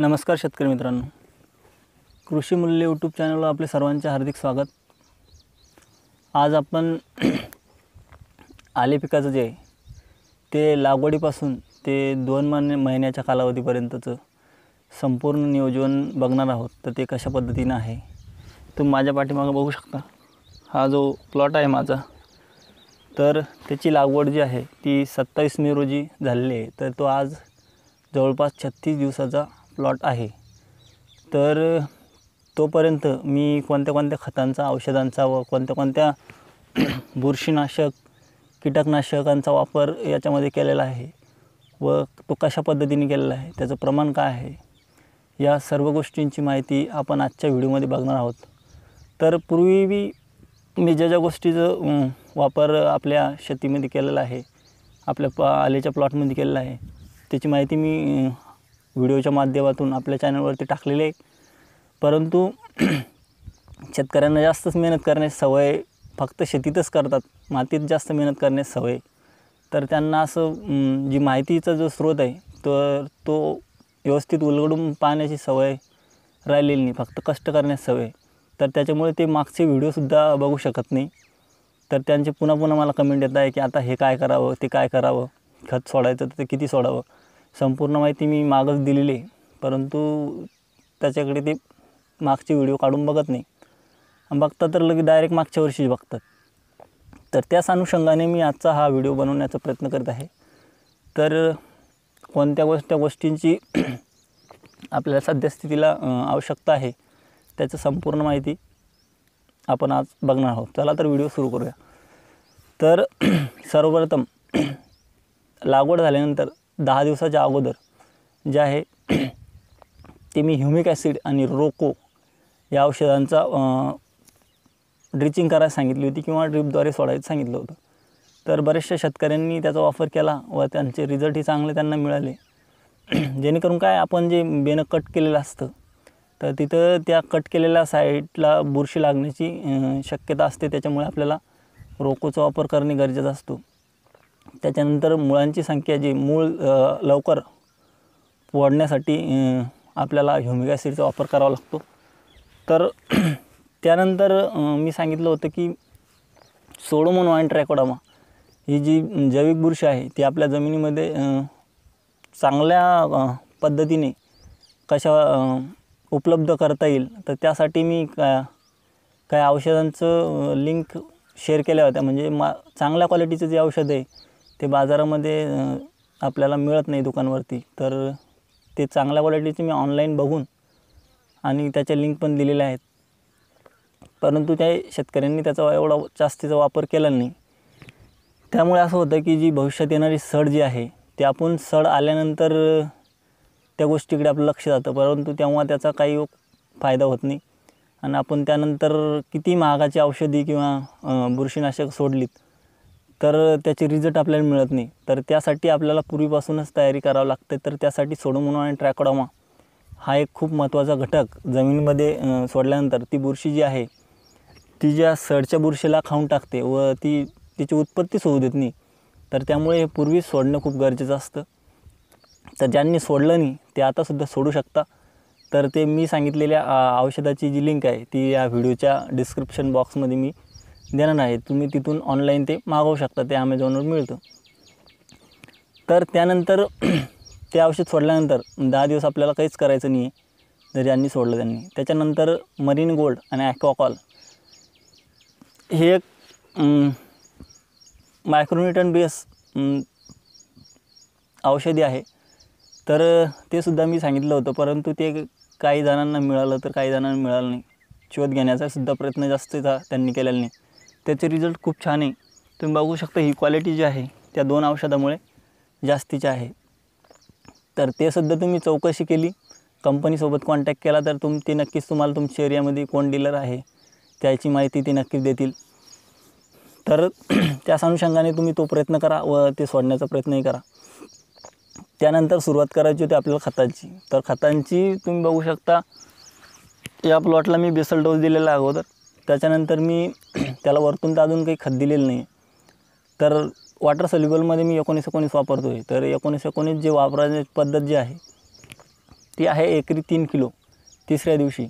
नमस्कार शेतकरी मित्रांनो कृषी मूल्य यूट्यूब चॅनलला आपले सर्वांचे हार्दिक स्वागत आज आपण आले पिकाचं जे ते लागवडीपासून ते दोन महिने महिन्याच्या कालावधीपर्यंतचं संपूर्ण नियोजन बघणार आहोत तर ते कशा पद्धतीनं आहे तुम्ही माझ्या पाठीमागं बघू शकता हा जो प्लॉट आहे माझा तर त्याची लागवड जी आहे ती सत्तावीस मे रोजी झालेली आहे तर तो आज जवळपास छत्तीस दिवसाचा प्लॉट आहे तर तोपर्यंत मी कोणत्या कोणत्या खतांचा औषधांचा व कोणत्या कोणत्या बुरशीनाशक कीटकनाशकांचा वापर याच्यामध्ये केलेला आहे व तो कशा पद्धतीने केलेला आहे त्याचं प्रमाण काय आहे या सर्व गोष्टींची माहिती आपण आजच्या व्हिडिओमध्ये बघणार आहोत तर पूर्वी मी मी ज्या ज्या गोष्टीचं वापर आपल्या शेतीमध्ये केलेला आहे आपल्या प आलेच्या प्लॉटमध्ये केलेला आहे त्याची माहिती मी व्हिडिओच्या माध्यमातून आपल्या चॅनलवरती टाकलेले परंतु शेतकऱ्यांना जास्तच मेहनत करण्याची सवय फक्त शेतीतच करतात मातीत जास्त मेहनत करण्याची सवय तर त्यांना असं जी माहितीचा जो स्रोत आहे तर तो व्यवस्थित उलगडून पाहण्याची सवय राहिलेली नाही फक्त कष्ट करण्यास सवय तर त्याच्यामुळे ते मागचे व्हिडिओसुद्धा बघू शकत नाही तर त्यांचे पुन्हा पुन्हा मला कमेंट येत आहे की आता हे काय करावं ते काय करावं खत सोडायचं तर ते किती सोडावं संपूर्ण माहिती मी मागच दिलेली आहे परंतु त्याच्याकडे ते मागचे व्हिडिओ काढून बघत नाही आणि बघतात तर लगेच डायरेक्ट मागच्या वर्षीच बघतात तर त्याच अनुषंगाने मी आजचा हा व्हिडिओ बनवण्याचा प्रयत्न करत आहे तर कोणत्या गोष्ट गोष्टींची आपल्याला सद्यस्थितीला आवश्यकता आहे त्याचं संपूर्ण माहिती आपण आज बघणार आहोत चला तर व्हिडिओ सुरू करूया तर सर्वप्रथम लागवड झाल्यानंतर दहा दिवसाच्या अगोदर जे आहे ते मी ह्युमिक ॲसिड आणि रोको या औषधांचा ड्रिचिंग करायला सांगितली होती किंवा ड्रिपद्वारे सोडायचं सांगितलं होतं तर बऱ्याचशा शेतकऱ्यांनी त्याचा वापर केला व त्यांचे रिझल्टही चांगले त्यांना मिळाले जेणेकरून काय आपण जे बेनं कट केलेलं असतं तर तिथं त्या कट केलेल्या साईडला बुरशी लागण्याची शक्यता असते त्याच्यामुळे आपल्याला रोकोचा वापर करणे गरजेचं असतो त्याच्यानंतर मुळांची संख्या जी मूळ लवकर वाढण्यासाठी आपल्याला ह्युमिक ॲसिडचा वापर करावा लागतो तर त्यानंतर मी सांगितलं होतं की सोडोमोन वाईन ट्रॅकोडामा ही जी जैविक बुरशी आहे ती आपल्या जमिनीमध्ये चांगल्या पद्धतीने कशा उपलब्ध करता येईल तर त्यासाठी मी का काही औषधांचं लिंक शेअर केल्या होत्या म्हणजे मा चांगल्या क्वालिटीचं जे औषध आहे ते बाजारामध्ये आपल्याला मिळत नाही दुकानवरती तर ते चांगल्या क्वालिटीचे मी ऑनलाईन बघून आणि त्याच्या लिंक पण दिलेल्या आहेत परंतु त्या शेतकऱ्यांनी त्याचा एवढा जास्तीचा वापर केला नाही त्यामुळे असं होतं की जी भविष्यात येणारी सड जी आहे ते आपण सड आल्यानंतर त्या गोष्टीकडे आपलं लक्ष जातं परंतु तेव्हा त्याचा काही फायदा होत नाही आणि आपण त्यानंतर किती महागाची औषधी किंवा बुरशीनाशक सोडलीत तर त्याचे रिझल्ट आपल्याला मिळत नाही तर त्यासाठी आपल्याला पूर्वीपासूनच तयारी करावं लागते तर त्यासाठी सोडोमोनो आणि ट्रॅकोडामा हा एक खूप महत्त्वाचा घटक जमिनीमध्ये सोडल्यानंतर ती बुरशी जी आहे ती ज्या सडच्या बुरशीला खाऊन टाकते व ती तिची उत्पत्तीच होऊ देत नाही तर त्यामुळे हे पूर्वी सोडणं खूप गरजेचं असतं तर ज्यांनी सोडलं नाही ते आतासुद्धा सोडू शकता तर ते मी सांगितलेल्या औषधाची जी लिंक आहे ती या व्हिडिओच्या डिस्क्रिप्शन बॉक्समध्ये मी देणार आहे तुम्ही तिथून ऑनलाईन ते मागवू शकता ते ॲमेझॉनवर मिळतं तर त्यानंतर ते औषध सोडल्यानंतर दहा दिवस आपल्याला काहीच करायचं नाही आहे जरी यांनी सोडलं त्यांनी त्याच्यानंतर मरीन गोल्ड आणि ॲक्वाकॉल हे एक मायक्रोन्युटन बेस औषधी आहे तर ते सुद्धा मी सांगितलं होतं परंतु ते काही जणांना मिळालं तर काही जणांना मिळालं नाही शोध घेण्याचा सुद्धा प्रयत्न जास्त त्यांनी केलेला नाही त्याचे रिझल्ट खूप छान आहे तुम्ही बघू शकता ही क्वालिटी जी आहे त्या दोन औषधामुळे जास्तीच्या आहे तर ते सुद्धा तुम्ही चौकशी केली कंपनीसोबत कॉन्टॅक्ट केला तर तुम ते नक्कीच तुम्हाला तुमच्या एरियामध्ये कोण डीलर आहे त्याची माहिती ते नक्कीच देतील तर त्याच अनुषंगाने तुम्ही तो प्रयत्न करा व ते सोडण्याचा प्रयत्नही करा त्यानंतर सुरुवात करायची होती आपल्याला खतांची तर खतांची तुम्ही बघू शकता या प्लॉटला मी बेसल डोस दिलेला अगोदर त्याच्यानंतर मी त्याला वरतून तर अजून काही खत दिलेलं नाही तर वॉटर सोल्युबलमध्ये मी एकोणीस एकोणीस वापरतो आहे तर एकोणीस एकोणीस जे वापरायची पद्धत जी आहे ती आहे एकरी तीन किलो तिसऱ्या दिवशी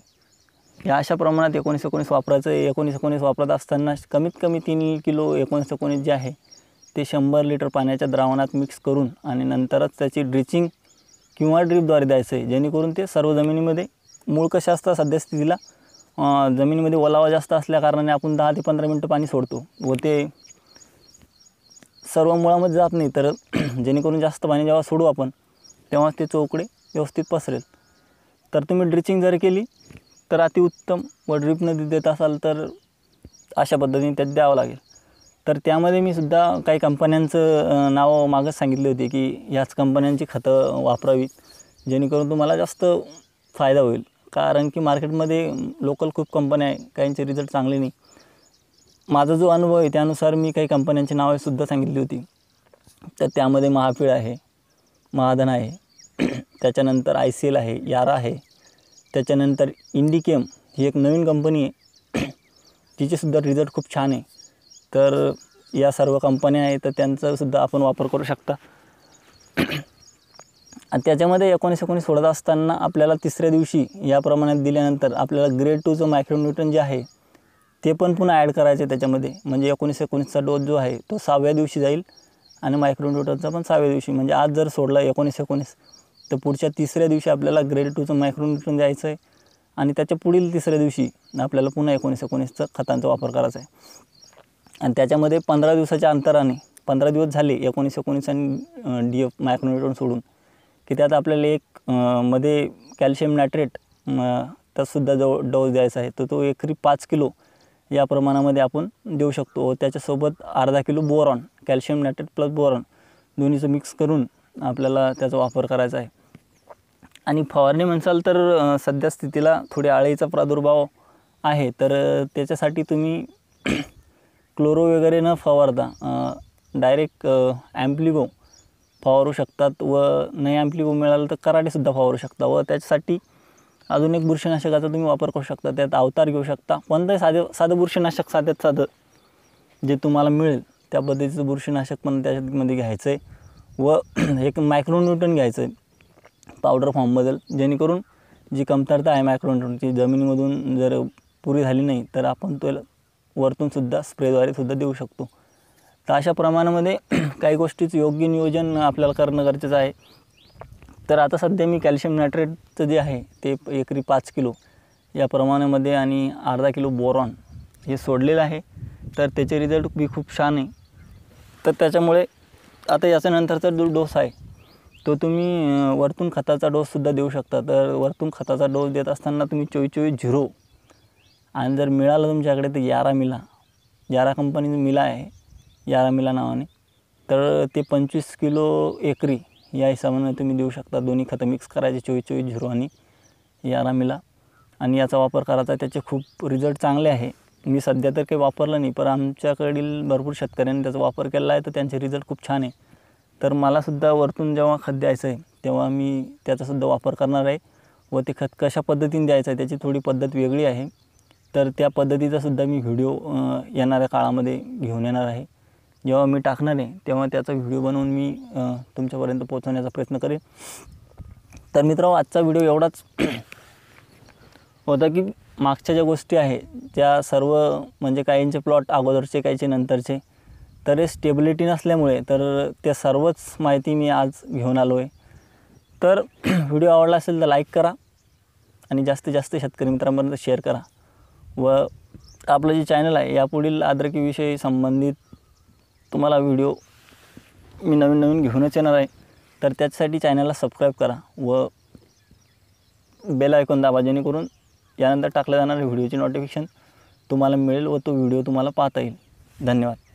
या अशा प्रमाणात एकोणीस एकोणीस वापरायचं एकोणीस एकोणीस वापरत असताना कमीत कमी तीन किलो एकोणीस एकोणीस जे आहे ते शंभर लिटर पाण्याच्या द्रावणात मिक्स करून आणि नंतरच त्याची ड्रिचिंग किंवा ड्रिपद्वारे द्यायचं आहे जेणेकरून ते सर्व जमिनीमध्ये मूळ कशा असता सध्या जमिनीमध्ये ओलावा जास्त असल्याकारणाने आपण दहा ते पंधरा मिनटं पाणी सोडतो व ते सर्व मुळामध्ये जात नाही तर जेणेकरून जास्त पाणी जेव्हा सोडू आपण तेव्हाच ते चौकडे व्यवस्थित पसरेल तर तुम्ही ड्रिचिंग जर केली तर अतिउत्तम व ड्रीप नदी देत असाल तर अशा पद्धतीने त्यात द्यावं लागेल तर त्यामध्ये मी सुद्धा काही कंपन्यांचं नाव मागच सांगितले होते की ह्याच कंपन्यांची खतं वापरावीत जेणेकरून तुम्हाला जास्त फायदा होईल कारण की मार्केटमध्ये लोकल खूप कंपन्या आहे काहींचे रिझल्ट चांगले नाही माझा जो अनुभव आहे त्यानुसार मी काही कंपन्यांची नावेसुद्धा सांगितली होती तर त्यामध्ये महापीळ आहे महाधन आहे त्याच्यानंतर आय सी एल आहे यारा आहे त्याच्यानंतर इंडिकेम ही एक नवीन कंपनी आहे तिचेसुद्धा रिझल्ट खूप छान आहे तर या सर्व कंपन्या आहेत तर त्यांचासुद्धा आपण वापर करू शकता आणि त्याच्यामध्ये एकोणीस एकोणीस सोडत असताना आपल्याला तिसऱ्या दिवशी या प्रमाणात दिल्यानंतर आपल्याला ग्रेड टूचं मायक्रोन्यूट्रन जे आहे ते पण पुन्हा ॲड आहे त्याच्यामध्ये म्हणजे एकोणीस एकोणीसचा डोस जो आहे तो सहाव्या दिवशी जाईल आणि मायक्रोन्यूटनचा पण सहाव्या दिवशी म्हणजे आज जर सोडला एकोणीस एकोणीस तर पुढच्या तिसऱ्या दिवशी आपल्याला ग्रेड टूचं मायक्रोन्यूट्रन द्यायचं आहे आणि त्याच्या पुढील तिसऱ्या दिवशी आपल्याला पुन्हा एकोणीस एकोणीसचा खतांचा वापर करायचा आहे आणि त्याच्यामध्ये पंधरा दिवसाच्या अंतराने पंधरा दिवस झाले एकोणीस एकोणीस आणि डी एफ मायक्रोन्यूट्रन सोडून की त्यात आपल्याला एक मध्ये कॅल्शियम नायट्रेट त्यातसुद्धा जो डोस द्यायचा आहे तर तो एकरी पाच किलो या प्रमाणामध्ये आपण देऊ शकतो त्याच्यासोबत अर्धा kilo boron calcium nitrate plus boron दोन्हीचं मिक्स करून आपल्याला त्याचा वापर करायचा आहे आणि फवारणी म्हणसाल तर सध्या स्थितीला थोडे आळीचा प्रादुर्भाव आहे तर त्याच्यासाठी तुम्ही क्लोरो वगैरे न फवारता डायरेक्ट ॲम्प्लिगो फवारू शकतात व नाही आंबली मिळालं तर कराटेसुद्धा फवारू शकता व त्याच्यासाठी अजून एक बुरशीनाशकाचा तुम्ही वापर करू शकता त्यात अवतार घेऊ शकता ते साधे साधं बुरशीनाशक साध्यात साधं जे तुम्हाला मिळेल त्या पद्धतीचं बुरशीनाशक पण त्याच्यामध्ये घ्यायचं आहे व एक मायक्रोन्यूटन घ्यायचं आहे पावडर फॉर्मबद्दल जेणेकरून जी कमतरता आहे मायक्रोन्यूटनची जमिनीमधून जर पुरी झाली नाही तर आपण तो वरतूनसुद्धा स्प्रेद्वारेसुद्धा देऊ शकतो तर अशा प्रमाणामध्ये काही गोष्टीचं योग्य नियोजन आपल्याला करणं गरजेचं आहे तर आता सध्या मी कॅल्शियम नायट्रेटचं जे आहे ते एकरी पाच किलो या प्रमाणामध्ये आणि अर्धा किलो बोरॉन हे सोडलेलं आहे तर त्याचे रिझल्ट बी खूप छान आहे तर त्याच्यामुळे आता याच्यानंतरचा जो डोस आहे तो तुम्ही वरतून खताचा डोससुद्धा देऊ शकता तर वरतून खताचा डोस देत असताना तुम्ही चोवीस चोवीस झिरो आणि जर मिळालं तुमच्याकडे तर यारा मिला यारा कंपनीचं मिला आहे यारामिला नावाने तर ते पंचवीस किलो एकरी या हिशोबाने तुम्ही देऊ शकता दोन्ही खतं मिक्स करायचे चोवीस चोवीस झिरो आणि मिला आणि याचा वापर करायचा त्याचे खूप रिझल्ट चांगले आहे मी सध्या तर काही वापरलं नाही पण आमच्याकडील भरपूर शेतकऱ्यांनी त्याचा वापर केला आहे तर त्यांचे रिझल्ट खूप छान आहे तर मलासुद्धा वरतून जेव्हा खत द्यायचं आहे तेव्हा मी त्याचासुद्धा वापर करणार आहे व ते खत कशा पद्धतीने द्यायचं आहे त्याची थोडी पद्धत वेगळी आहे तर त्या पद्धतीचासुद्धा मी व्हिडिओ येणाऱ्या काळामध्ये घेऊन येणार आहे जेव्हा मी टाकणार आहे तेव्हा त्याचा व्हिडिओ बनवून मी तुमच्यापर्यंत पोहोचवण्याचा प्रयत्न करेन तर मित्रांनो आजचा व्हिडिओ एवढाच होता की मागच्या ज्या गोष्टी आहे त्या सर्व म्हणजे काहींचे प्लॉट अगोदरचे काहीचे नंतरचे तर हे स्टेबिलिटी नसल्यामुळे तर त्या सर्वच माहिती मी आज घेऊन आलो आहे तर व्हिडिओ आवडला असेल तर लाईक करा आणि जास्तीत जास्त शेतकरी मित्रांपर्यंत शेअर करा व आपलं जे चॅनल आहे यापुढील आदरकीविषयी संबंधित तुम्हाला व्हिडिओ मी नवीन नवीन घेऊनच येणार आहे तर त्याच्यासाठी चॅनलला सबस्क्राईब करा व बेल आयकॉन दाबा जेणेकरून यानंतर टाकल्या जाणाऱ्या व्हिडिओचे नोटिफिकेशन तुम्हाला मिळेल व तो व्हिडिओ तुम्हाला पाहता येईल धन्यवाद